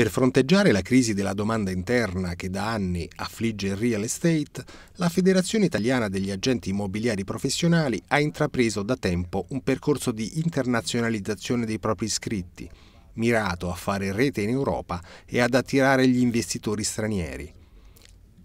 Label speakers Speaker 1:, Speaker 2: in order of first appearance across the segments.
Speaker 1: Per fronteggiare la crisi della domanda interna che da anni affligge il real estate, la Federazione Italiana degli Agenti Immobiliari Professionali ha intrapreso da tempo un percorso di internazionalizzazione dei propri iscritti, mirato a fare rete in Europa e ad attirare gli investitori stranieri.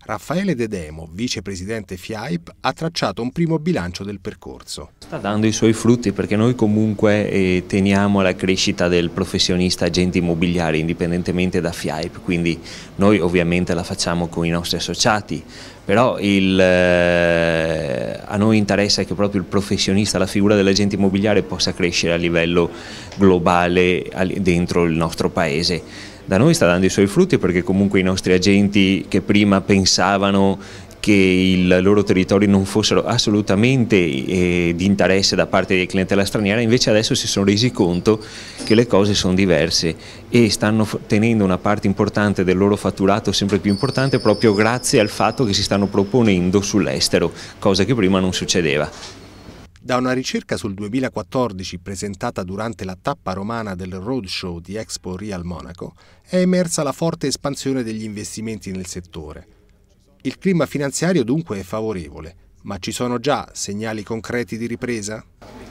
Speaker 1: Raffaele De Demo, vicepresidente FIAIP, ha tracciato un primo bilancio del percorso.
Speaker 2: Sta dando i suoi frutti perché noi comunque eh, teniamo la crescita del professionista agente immobiliare indipendentemente da FIAIP, quindi noi ovviamente la facciamo con i nostri associati, però il, eh, a noi interessa che proprio il professionista, la figura dell'agente immobiliare possa crescere a livello globale dentro il nostro paese da noi sta dando i suoi frutti perché comunque i nostri agenti che prima pensavano che i loro territori non fossero assolutamente eh, di interesse da parte dei della clientela straniera, invece adesso si sono resi conto che le cose sono diverse e stanno tenendo una parte importante del loro fatturato sempre più importante proprio grazie al fatto che si stanno proponendo sull'estero, cosa che prima non succedeva.
Speaker 1: Da una ricerca sul 2014 presentata durante la tappa romana del roadshow di Expo Real Monaco è emersa la forte espansione degli investimenti nel settore. Il clima finanziario dunque è favorevole, ma ci sono già segnali concreti di ripresa?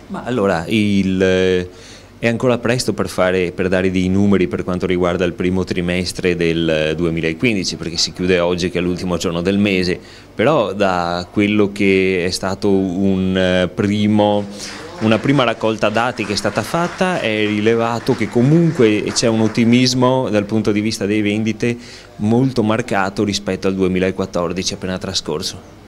Speaker 2: Ma allora, il, eh, è ancora presto per, fare, per, dare dei numeri per quanto riguarda il primo trimestre del 2015 eh, perché si chiude oggi che è l'ultimo giorno del mese, però da quello che è stato un eh, primo, una prima raccolta dati che è stata fatta è rilevato che comunque c'è un ottimismo dal punto di vista delle vendite molto marcato rispetto al 2014 appena trascorso.